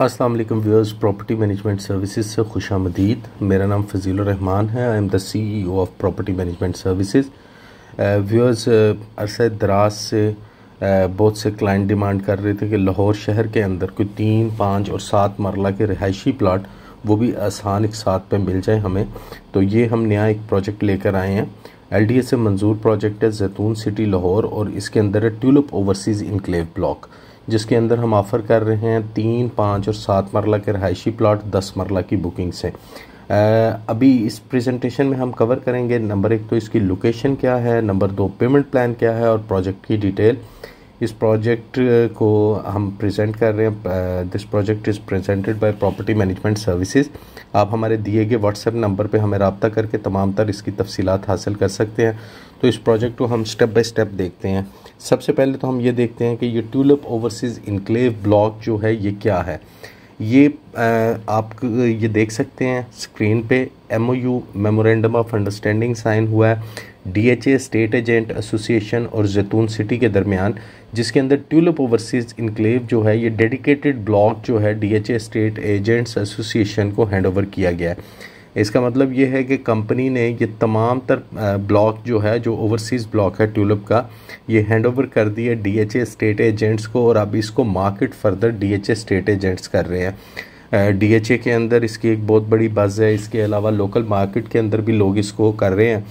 अस्सलाम वालेकुम viewers property management services से खुश आमदीद मेरा नाम फजील रहमान है I am the CEO of property management services viewers अरसे दराज से बहुत से क्लाइंट डिमांड कर रहे थे कि लाहौर शहर के अंदर कोई तीन पाँच और सात मरला के रिहायशी प्लाट वो भी आसान एक साथ पे मिल जाए हमें तो ये हम नया एक प्रोजेक्ट लेकर आए हैं एल डी ए से मंजूर प्रोजेक्ट है जैतून सिटी लाहौर और इसके अंदर है ट्यूलप ओवरसीज़ इनक्लेव ब्लॉक जिसके अंदर हम ऑफ़र कर रहे हैं तीन पाँच और सात मरला के रहायशी प्लाट दस मरला की बुकिंग्स हैं अभी इस प्रेजेंटेशन में हम कवर करेंगे नंबर एक तो इसकी लोकेशन क्या है नंबर दो पेमेंट प्लान क्या है और प्रोजेक्ट की डिटेल इस प्रोजेक्ट को हम प्रेजेंट कर रहे हैं this project is presented by property management services आप हमारे दिए गए व्हाट्सएप नंबर पे हमें रबता करके तमाम तर इसकी तफसीत हासिल कर सकते हैं तो इस प्रोजेक्ट को हम स्टेप बाय स्टेप देखते हैं सबसे पहले तो हम ये देखते हैं कि ये ट्यूलप ओवरसीज़ इनक्लेव ब्लॉक जो है ये क्या है ये आप ये देख सकते हैं स्क्रीन पे M O U memorandum of understanding sign हुआ है डीएचए स्टेट एजेंट एसोसिएशन और जैतून सिटी के दरमियान जिसके अंदर ट्यूलिप ओवरसीज इंक्लेव जो है ये डेडिकेटेड ब्लॉक जो है डीएचए स्टेट एजेंट्स एसोसिएशन को हैंड ओवर किया गया है इसका मतलब ये है कि कंपनी ने ये तमाम तर ब्लॉक जो है जो ओवरसीज़ ब्लॉक है ट्यूलिप का ये हैंड ओवर कर दिए डीएचए स्टेट एजेंट्स को और अब इसको market further DHA state agents कर रहे हैं डीएचए के अंदर इसकी एक बहुत बड़ी बज़ है इसके अलावा लोकल मार्केट के अंदर भी लोग इसको कर रहे हैं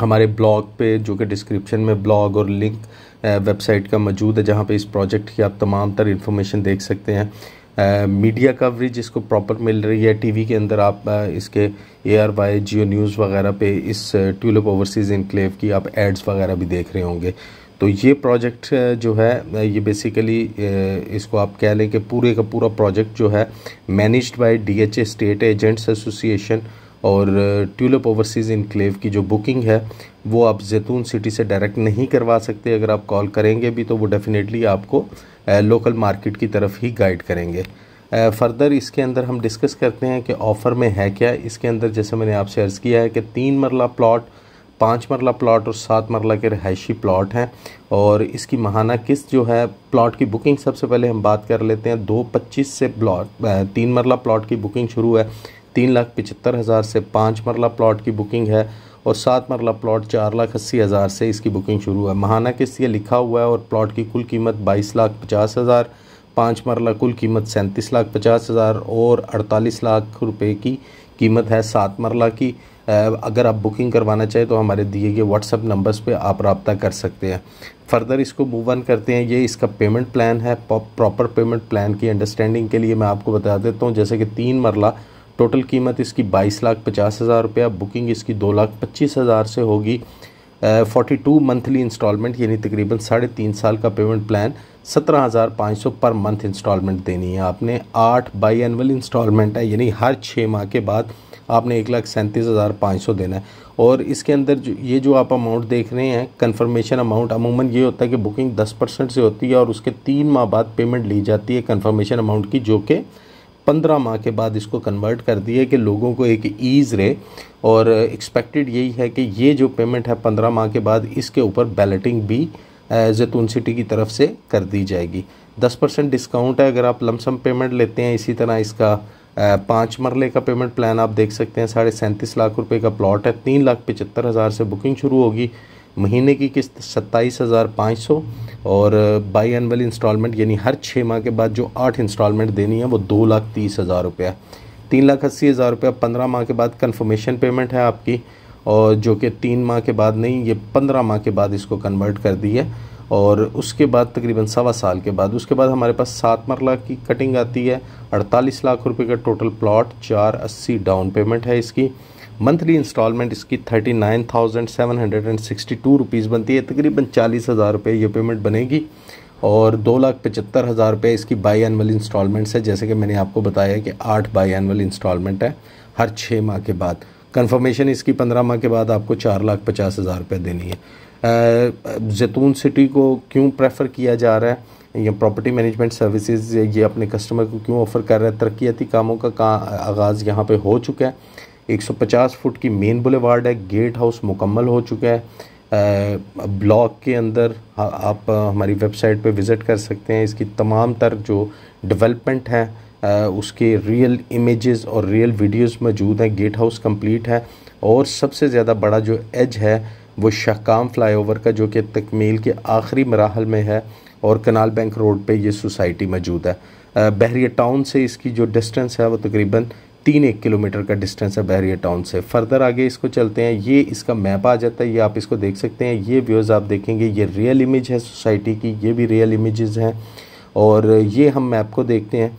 हमारे ब्लॉग पे जो कि डिस्क्रिप्शन में ब्लॉग और लिंक वेबसाइट का मौजूद है जहाँ पे इस प्रोजेक्ट की आप तमाम तर इन्फॉर्मेशन देख सकते हैं मीडिया कवरेज इसको प्रॉपर मिल रही है टीवी के अंदर आप आ, इसके A R Y Geo News वगैरह पे इस ट्यूलिप ओवरसीज़ इनक्लेव की आप एड्स वगैरह भी देख रहे होंगे तो ये प्रोजेक्ट जो है ये बेसिकली इसको आप कह लें कि पूरे का पूरा प्रोजेक्ट जो है managed by DHA state agents association और ट्यूलप ओवरसीज़ इनक्लेव की जो बुकिंग है वो आप जैतून सिटी से डायरेक्ट नहीं करवा सकते अगर आप कॉल करेंगे भी तो वो डेफ़िनेटली आपको लोकल मार्केट की तरफ ही गाइड करेंगे फर्दर इसके अंदर हम डिस्कस करते हैं कि ऑफ़र में है क्या इसके अंदर जैसे मैंने आपसे अर्ज़ किया है कि तीन मरला प्लाट पाँच मरला प्लाट और सात मरला के रहायशी प्लाट हैं और इसकी महाना किस्त जो है प्लाट की बुकिंग सबसे पहले हम बात कर लेते हैं दो पच्चीस से प्लाट तीन मरला प्लाट की बुकिंग शुरू है तीन लाख पचहत्तर हज़ार से पाँच मरला प्लॉट की बुकिंग है और सात मरला प्लॉट चार लाख अस्सी हज़ार से इसकी बुकिंग शुरू है महाना किस्त ये लिखा हुआ है और प्लॉट की कुल कीमत बाईस लाख पचास हज़ार पाँच मरला कुल कीमत सैंतीस लाख पचास हज़ार और अड़तालीस लाख रुपए की कीमत है सात मरला की अगर आप बुकिंग करवाना चाहें तो हमारे दिए गए व्हाट्सअप नंबर्स पे आप रबता कर सकते हैं फर्दर इसको मूव ऑन करते हैं ये इसका पेमेंट प्लान है प्रॉपर पेमेंट प्लान की अंडरस्टैंडिंग के लिए मैं आपको बता देता हूँ जैसे कि तीन मरला टोटल कीमत इसकी बाईस लाख पचास हज़ार रुपया बुकिंग इसकी दो लाख पच्चीस हज़ार से होगी फोर्टी टू मंथली इंस्टॉलमेंट यानी तकरीबन साढ़े तीन साल का पेमेंट प्लान सत्रह हज़ार पाँच सौ पर मंथ इंस्टॉलमेंट देनी है आपने आठ बाई एनअल इंस्टॉलमेंट है यानी हर छः माह के बाद आपने एक लाख सैंतीस हज़ार पाँच सौ देना है और इसके अंदर जो ये जो आप अमाउंट देख रहे हैं कन्फर्मेशन अमाउंट अमूमन ये होता है कि बुकिंग दस परसेंट से होती है और उसके तीन माह बाद पेमेंट ली जाती है कन्फर्मेशन अमाउंट की जो कि पंद्रह माह के बाद इसको कन्वर्ट कर दिया कि लोगों को एक ईज़ रहे और एक्सपेक्टेड यही है कि ये जो पेमेंट है पंद्रह माह के बाद इसके ऊपर बैलेटिंग भी जैतून सिटी की तरफ से कर दी जाएगी दस परसेंट डिस्काउंट है अगर आप लमसम पेमेंट लेते हैं इसी तरह इसका पाँच मरले का पेमेंट प्लान आप देख सकते हैं साढ़े सैंतीस लाख रुपये का प्लॉट है तीन लाख पचहत्तर हज़ार से बुकिंग शुरू होगी महीने की किस्त सत्ताईस हज़ार पाँच सौ और बाई एनअल इंस्टॉलमेंट यानी हर छः माह के बाद जो आठ इंस्टॉलमेंट देनी है वो दो लाख तीस हज़ार रुपया तीन लाख अस्सी हज़ार रुपया पंद्रह माह के बाद कन्फर्मेशन पेमेंट है आपकी और जो कि तीन माह के बाद नहीं ये पंद्रह माह के बाद इसको कन्वर्ट कर दी है और उसके बाद तकरीबन सवा साल के बाद उसके बाद हमारे पास सात मरला की कटिंग आती है अड़तालीस लाख रुपए का टोटल प्लॉट चार अस्सी डाउन पेमेंट है इसकी मंथली इंस्टॉलमेंट इसकी thirty nine thousand seven hundred and sixty two rupees बनती है तकरीबन चालीस हज़ार रुपये ये पेमेंट बनेगी और दो लाख पचहत्तर हज़ार रुपये इसकी बाई एनअल इंस्टॉलमेंट्स है जैसे कि मैंने आपको बताया कि आठ बाई एनअल इंस्टॉलमेंट है हर छः माह के बाद कन्फर्मेशन इसकी पंद्रह माह के बाद आपको चार लाख पचास हज़ार रुपये देनी है जैतून सिटी को क्यों प्रेफर किया जा रहा है या प्रॉपर्टी मैनेजमेंट सर्विसेज ये अपने कस्टमर को क्यों ऑफ़र कर रहा है तरक्याती कामों का, आगाज़ यहाँ पे हो चुका है 150 फुट की मेन बुलेवार्ड है गेट हाउस मुकम्मल हो चुका है ब्लॉक के अंदर आप हमारी वेबसाइट पे विज़िट कर सकते हैं इसकी तमाम तर जो डेवलपमेंट है उसके रियल इमेजेस और रियल वीडियोस मौजूद हैं गेट हाउस कंप्लीट है और सबसे ज़्यादा बड़ा जो एज है वो शाहकाम फ्लाईओवर का जो कि तकमील के आखिरी मराहल में है और कनाल बैंक रोड पे ये सोसाइटी मौजूद है बहरिया टाउन से इसकी जो डिस्टेंस है वो तकरीबन तीन एक किलोमीटर का डिस्टेंस है बहरिया टाउन से फर्दर आगे इसको चलते हैं ये इसका मैप आ जाता है ये आप इसको देख सकते हैं ये व्यूज़ आप देखेंगे ये रियल इमेज है सोसाइटी की ये भी रियल इमेजेस हैं और ये हम मैप को देखते हैं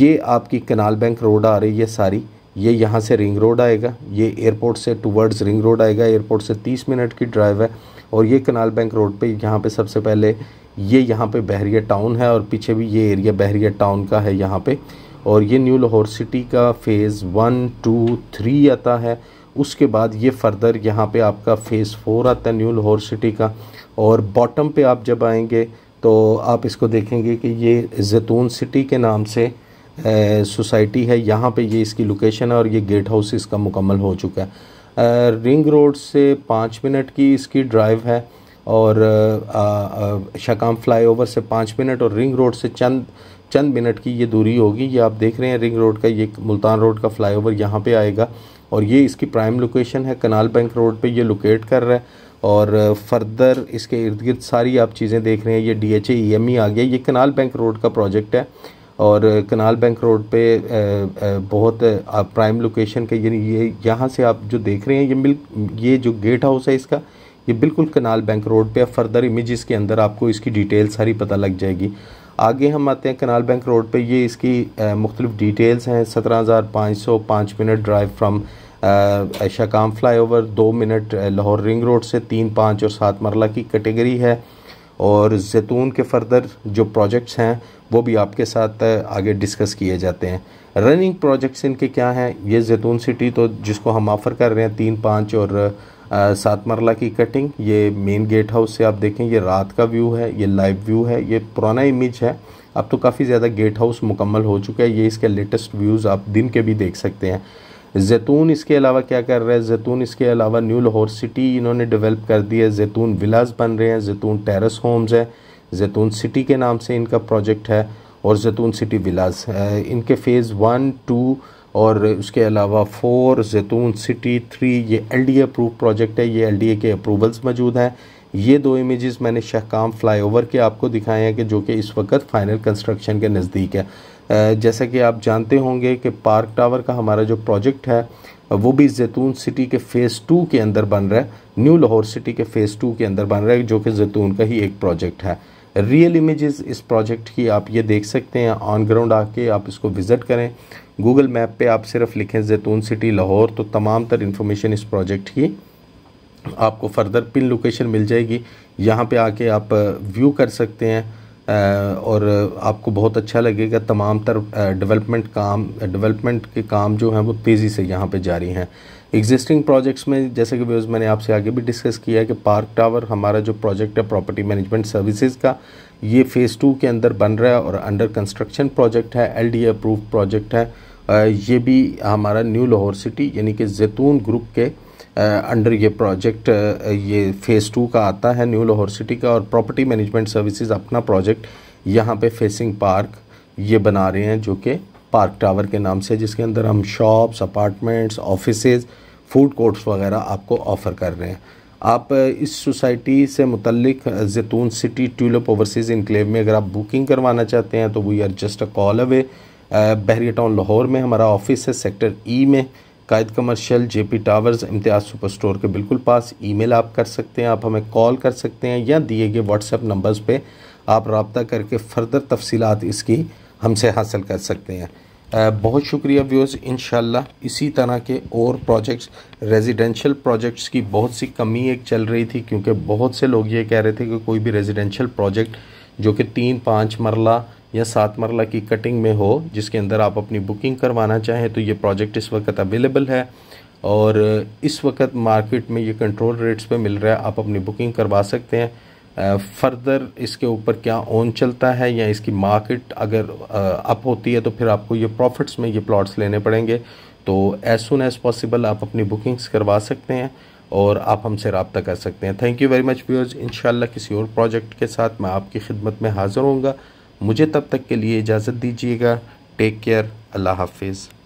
ये आपकी कनाल बैंक रोड आ रही है सारी ये यहाँ से रिंग रोड आएगा ये एयरपोर्ट से टूवर्ड्स रिंग रोड आएगा एयरपोर्ट से तीस मिनट की ड्राइव है और ये कनाल बैंक रोड पर यहाँ पर सबसे पहले ये यहाँ पर बहरिया टाउन है और पीछे भी ये एरिया बहरिया टाउन का है यहाँ पर और ये न्यू लाहौर सिटी का फ़ेज़ वन टू थ्री आता है उसके बाद ये फर्दर यहाँ पे आपका फ़ेज़ फोर आता है न्यू लाहौर सिटी का और बॉटम पे आप जब आएंगे तो आप इसको देखेंगे कि ये जैतून सिटी के नाम से सोसाइटी है यहाँ पे ये इसकी लोकेशन है और ये गेट हाउस इसका मुकम्मल हो चुका है रिंग रोड से पाँच मिनट की इसकी ड्राइव है और शकाम ओवर से पाँच मिनट और रिंग रोड से चंद चंद मिनट की ये दूरी होगी ये आप देख रहे हैं रिंग रोड का ये मुल्तान रोड का फ्लाईओवर यहाँ पर आएगा और ये इसकी प्राइम लोकेशन है कनाल बैंक रोड पे ये लोकेट कर रहा है और फर्दर इसके इर्द गिर्द सारी आप चीज़ें देख रहे हैं ये डी एच ई आ गया ये कनाल बैंक रोड का प्रोजेक्ट है और कनाल बैंक रोड पे बहुत प्राइम लोकेशन के यानी ये यहाँ से आप जो देख रहे हैं ये मिल ये जो गेट हाउस है इसका ये बिल्कुल कनाल बैंक रोड पे फर्दर इमेज के अंदर आपको इसकी डिटेल सारी पता लग जाएगी आगे हम आते हैं कनाल बैंक रोड पे ये इसकी मुख्तलिफ डिटेल्स हैं सत्रह हज़ार पाँच सौ पाँच मिनट ड्राइव फ्राम शकाम फ्लाई ओवर दो मिनट लाहौर रिंग रोड से तीन पाँच और सात मरला की कैटेगरी है और जैतून के फर्दर जो प्रोजेक्ट्स हैं वो भी आपके साथ आगे डिस्कस किए जाते हैं रनिंग प्रोजेक्ट्स इनके क्या हैं ये जैतून सिटी तो जिसको हम ऑफ़र कर रहे हैं तीन पाँच और सात मरला की कटिंग ये मेन गेट हाउस से आप देखें ये रात का व्यू है ये लाइव व्यू है ये पुराना इमेज है अब तो काफ़ी ज़्यादा गेट हाउस मुकम्मल हो चुका है ये इसके लेटेस्ट व्यूज़ आप दिन के भी देख सकते हैं जैतून इसके अलावा क्या कर रहा है जैतून इसके अलावा न्यू लाहौर सिटी इन्होंने डेवलप कर दी है जैतून विलास बन रहे हैं जैतून टेरेस होम्स है जैतून सिटी के नाम से इनका प्रोजेक्ट है और जैतून सिटी विलास इनके फ़ेज़ वन टू और उसके अलावा फोर जैतून सिटी थ्री ये एल डी अप्रूव प्रोजेक्ट है ये एल डी ए के अप्रूवल्स मौजूद हैं ये दो इमेजेस मैंने फ्लाई फ्लाईओवर के आपको दिखाए हैं कि जो कि इस वक्त फाइनल कंस्ट्रक्शन के नज़दीक है जैसा कि आप जानते होंगे कि पार्क टावर का हमारा जो प्रोजेक्ट है वो भी जैतून सिटी के फ़ेज़ टू के अंदर बन रहा है न्यू लाहौर सिटी के फ़ेज़ टू के अंदर बन रहा है जो कि जैतून का ही एक प्रोजेक्ट है रियल इमेजेस इस प्रोजेक्ट की आप ये देख सकते हैं ऑन ग्राउंड आके आप इसको विज़िट करें गूगल मैप पे आप सिर्फ लिखें जैतून सिटी लाहौर तो तमाम तर इन्फॉर्मेशन इस प्रोजेक्ट की आपको फर्दर पिन लोकेशन मिल जाएगी यहाँ पे आके आप व्यू कर सकते हैं और आपको बहुत अच्छा लगेगा तमाम तर डेवलपमेंट काम डेवलपमेंट के काम जो हैं वो तेज़ी से यहाँ पर जारी हैं एग्जिस्टिंग प्रोजेक्ट्स में जैसे कि व्यूज मैंने आपसे आगे भी डिस्कस किया कि पार्क टावर हमारा जो प्रोजेक्ट है प्रॉपर्टी मैनेजमेंट सर्विसेज का ये फ़ेज़ टू के अंदर बन रहा है और अंडर कंस्ट्रक्शन प्रोजेक्ट है एल डी अप्रूव प्रोजेक्ट है ये भी हमारा न्यू लाहौर सिटी यानी कि जैतून ग्रुप के अंडर ये प्रोजेक्ट ये फ़ेज़ टू का आता है न्यू लाहौर सिटी का और प्रॉपर्टी मैनेजमेंट सर्विसेज अपना प्रोजेक्ट यहाँ पे फेसिंग पार्क ये बना रहे हैं जो कि पार्क टावर के नाम से जिसके अंदर हम shops apartments office food courts वगैरह आपको ऑफ़र कर रहे हैं आप इस सोसाइटी से मुतलिक जैतून सिटी ट्यूलप ओवरसीज़ इनक्लेव में अगर आप बुकिंग करवाना चाहते हैं तो we are just a call away Bahria town Lahore में हमारा ऑफिस है सेक्टर ई में Quaid commercial J P towers Imtiaz super store के बिल्कुल पास ईमेल आप कर सकते हैं आप हमें कॉल कर सकते हैं या दिए गए व्हाट्सएप नंबर्स पे आप रबता करके फ़र्दर तफसीत इसकी हमसे हासिल कर सकते हैं बहुत शुक्रिया व्यूर्स इन इसी तरह के और प्रोजेक्ट्स रेजिडेंशियल प्रोजेक्ट्स की बहुत सी कमी एक चल रही थी क्योंकि बहुत से लोग ये कह रहे थे कि कोई भी रेजिडेंशियल प्रोजेक्ट जो कि तीन पाँच मरला या सात मरला की कटिंग में हो जिसके अंदर आप अपनी बुकिंग करवाना चाहें तो ये प्रोजेक्ट इस वक्त अवेलेबल है और इस वक्त मार्केट में ये कंट्रोल रेट्स पर मिल रहा है आप अपनी बुकिंग करवा सकते हैं फर्दर इसके ऊपर क्या ओन चलता है या इसकी मार्केट अगर अप होती है तो फिर आपको ये प्रॉफिट्स में ये प्लॉट्स लेने पड़ेंगे तो एज़ सुन एज़ पॉसिबल आप अपनी बुकिंग्स करवा सकते हैं और आप हमसे रबता कर सकते हैं thank you very much viewers इन किसी और प्रोजेक्ट के साथ मैं आपकी खिदमत में हाज़िर होंगे मुझे तब तक के लिए इजाज़त दीजिएगा टेक केयर अल्लाह हाफिज़